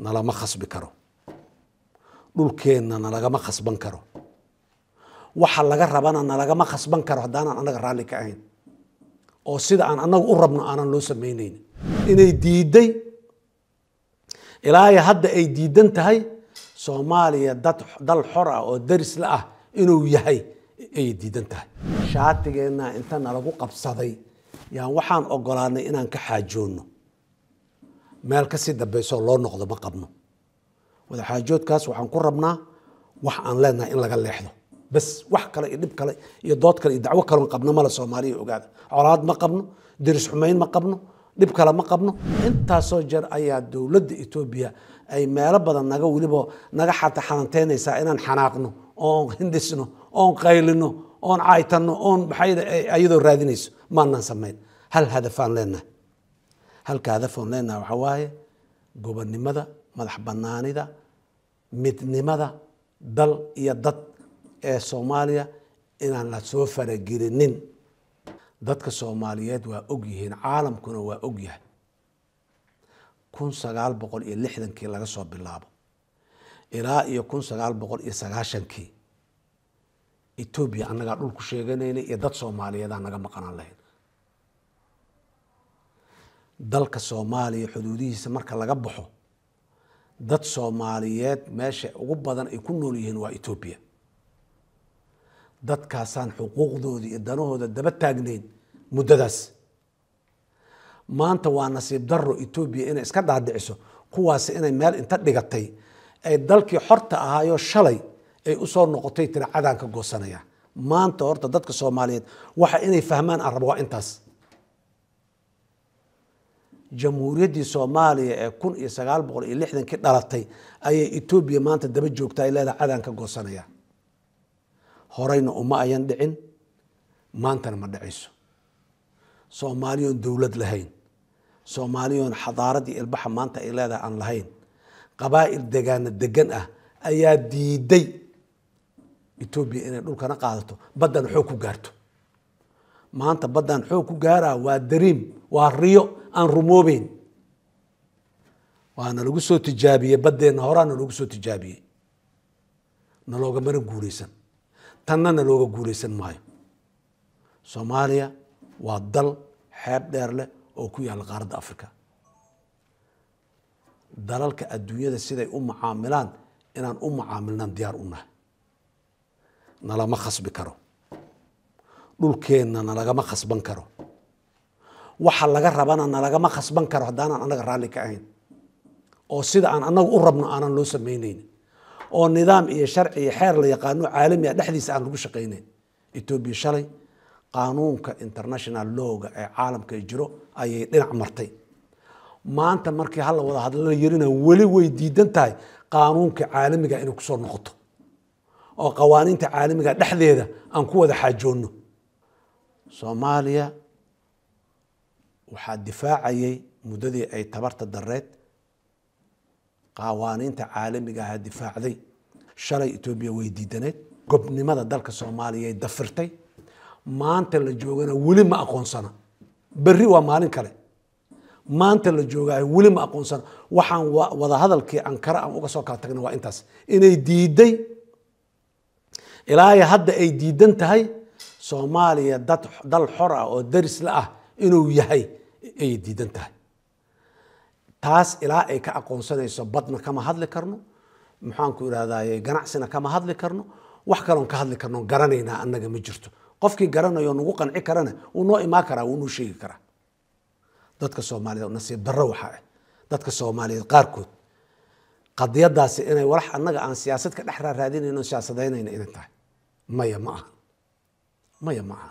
nalama khasbi karo dhulkeenna nalagama khasban karo waxa laga rabana nalagama khasban karo haddaanan annaga raalli ka ahayn oo sida aan annagu u rabno aanan loo samaynayn inay diiday ilaahay hadda ay diidan tahay soomaaliya dad dal xor ah oo daris la ah inuu yahay ayay diidan tahay shaatigeenna inta nalagu qabsaday yaan waxaan ogolaanay inaan ka xaajoonno meel ka sii dambayso loo noqdo ma qabno wadaxaajoodkaas waxaan ku rabnaa wax aan leenahay in laga leexdo bas wax kale iyo dhib kale iyo dood kale iyo dacwo kale qabno male soomaaliya ogaada colaad ma qabno deris xumayn ma qabno dhib kale ma qabno intaasoo jeer ayaa dowladda etoobiya ay meelo badan naga weliba naga xata xanaanteynaysaa inaan xanaaqno oon hindhisno oon qaylino oon caaytanno oon maxay ayadoo raadinayso maanaan samayn hal hadafaan leenahay halka fognayna waxa waaye gobonnimada madax banaanida midnimada dal iyo dad ee soomaaliya inaan la soo faragelinin dadka soomaaliyeed waa og yihiin caalamkuna waa og yahay kun sagaal boqol iyo lixdankii laga soo bilaabo ilaa iyo kun sagaal boqol iyo sagaashankii etoobiya annagaa dhulku ku sheeganaynay iyo dad soomaaliyeedaa naga maqanaan lahayd dalka soomaaliya xuduudihiisa marka laga baxo dad soomaaliyeed meesha ugu badan ay ku nool yihiin waa etoobiya dadkaasaan xuquuqdoodii iyo danahooda daba taagnayn muddadaas maanta waa nasiib darro etoobiya inay iska dhaadhiciso kuwaasi inay meel inta dhigatay ay dalkii xorta ahaayoo shalay ay usoo noqotay tira cadaan ka goosanaya maanta horta dadka soomaaliyeed waxa inay fahmaan aan waa intaas jamhuuriyaddii soomaaliya ee kun iyo sagaal boqol iyo lixdankii dhalatay ayay etoobiya maanta daba joogtaa ileeda cadaan ka goosanaya horeyna uma ayan dhicin maantana ma dhacayso soomaaliyoon dowlad lahayn soomaaliyoon xadaarad iyo ilbaxa maanta ay leedahay aan lahayn qabaa'il degaana degan ah ayaa diiday etoobiya inay dhulkana qaadato baddan xoog ku gaarto maanta baddan xoog ku gaaraa waa dariim waa riyo aan rumoobeyn waana lagu soo tijaabiyey baddeenna horaana loogu soo tijaabiyey naloogamana guulaysan tanna nalooga guulaysan maayo soomaaliya waa dal xeeb dheer leh oo ku yaalla qaaradda africa dalalka adduunyada siday u mucaamilaan inaan u mucaamilnaan diyaar u nahay nalama khasbi karo dhulkeenna nalagama khasban karo waxa laga rabana nalagama khasban karo haddaanan annaga raalli ka ahayn oo sida aan annagu u rabno aanan loo samaynayn oo nidaam iyo sharci iyo xeer la yaqaano caalamiga ah dhexdiisa aan lagu shaqaynayn etoobiya shalay qaanuunka international lowga ee caalamka jiro ayay dhinac martay maanta markii hala wada hadlala yarina weli way diidan tahay qaanuunka caalamiga inay kusoo noqoto oo qawaaniinta caalamiga dhexdeeda aan ku wada xaajoonno soomaaliya waxaa difaacayay muddadii ay tabarta dareed qaawaaniinta caalamiga ahaa difaacday shalay etoobiya way diidaneed gobnimada dalka soomaaliyay dafirtay maanta la joogana weli ma aqoonsana berri waa maalin kale maanta la joogaay weli ma aqoonsana waxaan wadahadalkii ankara aan uga soo kala tagna waa intaas inay diiday ilaahay hadda ay diidan tahay soomaaliya dad dal xor ah oo daris la ah inuu yahay ay diidan tahay taas ilaa ay ka aqoonsanayso badna kama hadli karno maxaanku irahdaye ganacsina kama hadli karno wax kaloon ka hadli karno garanaynaa annaga ma jirto qofkii garanayo nagu qanci karana wuu noo imaan karaa wuu noo sheegi karaa dadka soomaaliyeed nasiib darro waxaa ah eh. dadka soomaaliyeed qaarkood qadiyadaasi inay walax annaga aan siyaasad ka dhex raaraadinayno siyaasadaynayn inay tahay maya ma aha maya ma aha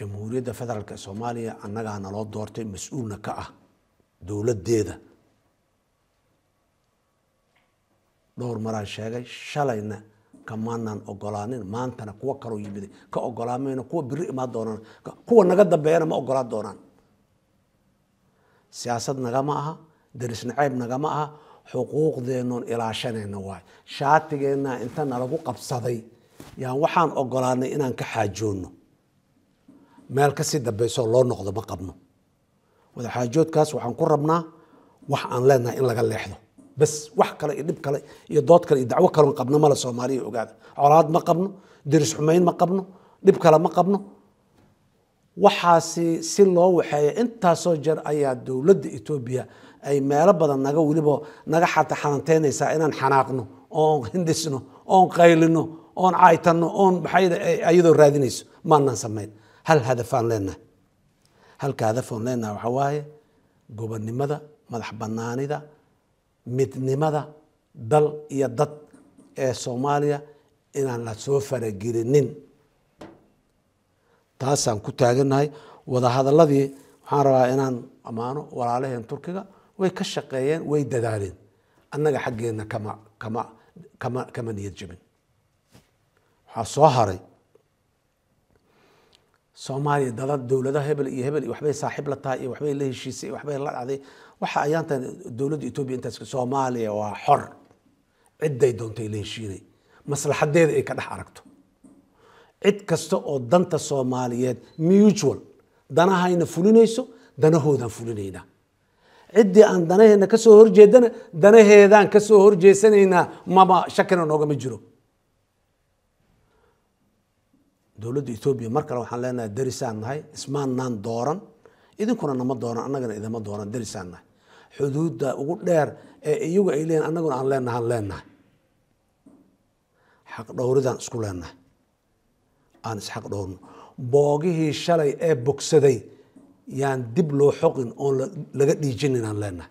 jamhuuriyadda federaalk ee soomaaliya annagaa naloo doortay mas-uulna ka ah dowladeeda dhowr maraan sheegay shalayna kamaanaan ogolaanin maantana kuwo kaloo yimid ka ogolaa mayno kuwa biri imaan doonaan kuwa naga dambeeyana ma ogolaa doonaan siyaasad nagama aha darisnaceyb nagama aha xuquuqdeennoon ilaashanayna waay shaatigeenna inta nalagu qabsaday yaan waxaan ogolaanay inaan ka xaajoonno meel ka sii dambayso loo noqdo ma qabno wadaxaajoodkaas waxaan ku rabnaa wax aan leenahay in laga leexdo bas wax kale iyo dhib kale iyo dood kale iyo dacwo kaloon qabno male soomaaliya ogaada colaad ma qabno deris xumayn ma qabno dhib kale ma qabno waxaasi si loo waxeeya intaasoo jeer ayaa dowladda etoobiya ay meelo badan naga weliba naga xata xanaanteynaysaa inaan xanaaqno oon hindhisno oon qaylino oon caaytano oon maxaa ayadoo raadinayso maanaan samayn hal hadafaan leenahay halka hadafaan leenahay waxa waaye gobonnimada madax banaanida midnimada dal iyo dad ee soomaaliya inaan la soo faragelinin taasaan ku taagannahay wadahadaladii waxaan rabaa inaan ammaano walaalaheen turkiga way ka shaqeeyeen way dadaaleen annaga xaggeenna kama kama kama kama niyad jabin waxaa soo haray soomaaliya dada dowladaha hebel iyo hebel iyo waxbay saaxiib la tahay iyo waxbay la heshiisay waxbay la dhacday waxa ayaantan dowladda etoobiya intaas soomaaliya waa xor cidday doontay la heshiinay maslaxadeeda ay ka dhex aragto cid kasta oo danta soomaaliyeed mutual danahayna fulinayso danahoodaan fulinaynaa ciddii aan danaheena kasoo horjeedana danaheedaan kasoo horjeesanaynaa maba shakina noogama jiro dowladda etoobiya mar kale waxaan leenahay darisaan nahay ismaannaan dooran idinkuna nama dooran annagana idama dooran darisaan nahay xuduudda ugu dheer ee iyagu ay leeyihin annaguna aan leenahaan leenahay xaq dhowridaan isku leenahay aan isxaq dhowrno boogihii shalay ee bogsaday yaan dib loo xoqin oon laga dhiijinin aan leenahay